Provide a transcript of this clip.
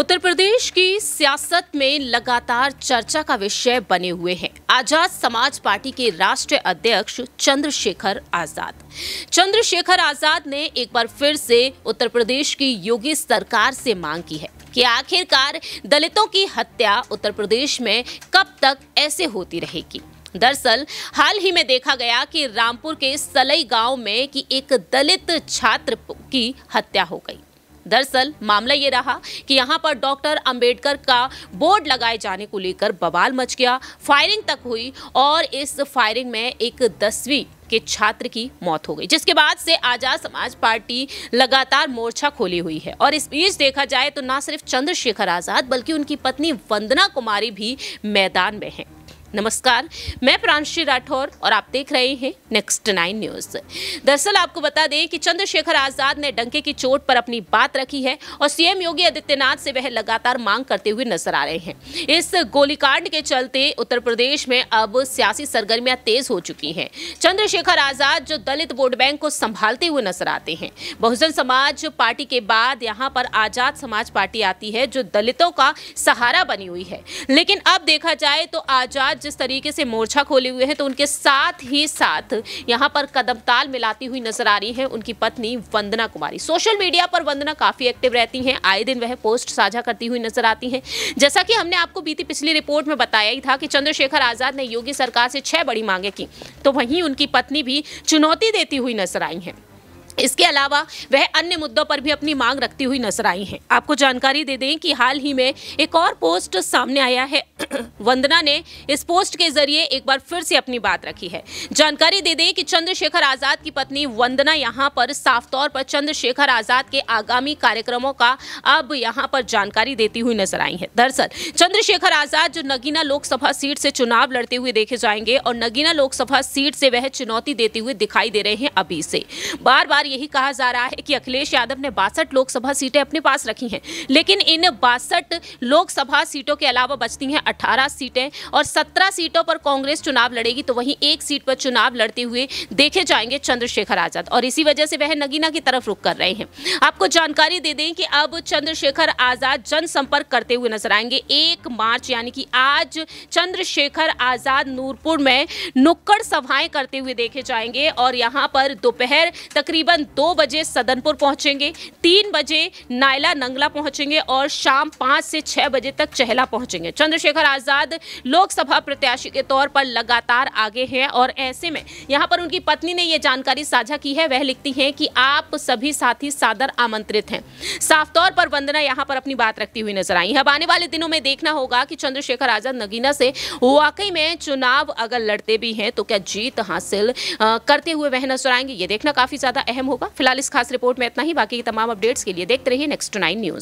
उत्तर प्रदेश की सियासत में लगातार चर्चा का विषय बने हुए हैं आजाद समाज पार्टी के राष्ट्रीय अध्यक्ष चंद्रशेखर आजाद चंद्रशेखर आजाद ने एक बार फिर से उत्तर प्रदेश की योगी सरकार से मांग की है कि आखिरकार दलितों की हत्या उत्तर प्रदेश में कब तक ऐसे होती रहेगी दरअसल हाल ही में देखा गया कि रामपुर के सलई गांव में कि एक दलित छात्र की हत्या हो गई दरअसल मामला ये रहा कि यहाँ पर डॉक्टर अंबेडकर का बोर्ड लगाए जाने को लेकर बवाल मच गया फायरिंग तक हुई और इस फायरिंग में एक दसवीं के छात्र की मौत हो गई जिसके बाद से आजाद समाज पार्टी लगातार मोर्चा खोली हुई है और इस बीच देखा जाए तो ना सिर्फ चंद्रशेखर आजाद बल्कि उनकी पत्नी वंदना कुमारी भी मैदान में हैं नमस्कार मैं प्रांशी राठौर और आप देख रहे हैं नेक्स्ट नाइन न्यूज दरअसल आपको बता दें कि चंद्रशेखर आजाद ने डंके की चोट पर अपनी बात रखी है और सीएम योगी आदित्यनाथ से वह लगातार मांग करते हुए नजर आ रहे हैं इस गोलीकांड के चलते उत्तर प्रदेश में अब सियासी सरगर्मियां तेज हो चुकी हैं चंद्रशेखर आजाद जो दलित वोट बैंक को संभालते हुए नजर आते हैं बहुजन समाज पार्टी के बाद यहाँ पर आजाद समाज पार्टी आती है जो दलितों का सहारा बनी हुई है लेकिन अब देखा जाए तो आजाद जिस तरीके से मोर्चा खोले हुए हैं तो उनके साथ ही साथ यहाँ पर कदम ताल मिलाती हुई नजर आ रही है उनकी पत्नी वंदना कुमारी सोशल मीडिया पर वंदना काफी एक्टिव रहती हैं आए दिन वह पोस्ट साझा करती हुई नजर आती हैं जैसा कि हमने आपको बीती पिछली रिपोर्ट में बताया ही था कि चंद्रशेखर आजाद ने योगी सरकार से छह बड़ी मांगे की तो वहीं उनकी पत्नी भी चुनौती देती हुई नजर आई है इसके अलावा वह अन्य मुद्दों पर भी अपनी मांग रखती हुई नजर आई हैं आपको जानकारी दे दें कि हाल ही में एक और पोस्ट सामने आया है वंदना ने इस पोस्ट के जरिए एक बार फिर से अपनी बात रखी है जानकारी दे दें कि चंद्रशेखर आजाद की पत्नी वंदना यहां पर साफ तौर पर चंद्रशेखर आजाद के आगामी कार्यक्रमों का अब यहां पर जानकारी देती हुई नजर आई है दरअसल चंद्रशेखर आजाद जो नगीना लोकसभा सीट से चुनाव लड़ते हुए देखे जाएंगे और नगीना लोकसभा सीट से वह चुनौती देते हुए दिखाई दे रहे हैं अभी से बार बार यही कहा जा रहा है कि अखिलेश यादव ने बासठ लोकसभा सीटें अपने पास रखी है लेकिन इन बासठ लोकसभा सीटों के अलावा बचती हैं 18 सीटें और 17 सीटों पर कांग्रेस चुनाव लड़ेगी तो वहीं एक सीट पर चुनाव लड़ते हुए देखे जाएंगे चंद्रशेखर आज़ाद और इसी वजह से वह नगीना की तरफ रुख कर रहे हैं आपको जानकारी दे दें कि अब चंद्रशेखर आज़ाद जनसंपर्क करते हुए नजर आएंगे एक मार्च यानी कि आज चंद्रशेखर आज़ाद नूरपुर में नुक्कड़ सभाएं करते हुए देखे जाएंगे और यहां पर दोपहर तकरीबन दो बजे सदनपुर पहुंचेंगे तीन बजे नायला नंगला पहुंचेंगे और शाम पांच से छह बजे तक चहला पहुंचेंगे चंद्रशेखर मुफ्तार आज़ाद लोकसभा प्रत्याशी के तौर पर लगातार आगे हैं और ऐसे में यहाँ पर उनकी पत्नी ने यह जानकारी साझा की है वह लिखती हैं कि आप सभी साथी सादर आमंत्रित हैं साफ तौर पर वंदना यहाँ पर अपनी बात रखती हुई नजर आई है अब आने वाले दिनों में देखना होगा कि चंद्रशेखर आज़ाद नगीना से वाकई में चुनाव अगर लड़ते भी हैं तो क्या जीत हासिल करते हुए वह नजर आएंगे ये देखना काफ़ी ज़्यादा अहम होगा फिलहाल इस खास रिपोर्ट में इतना ही बाकी तमाम अपडेट्स के लिए देखते रहिए नेक्स्ट नाइन न्यूज़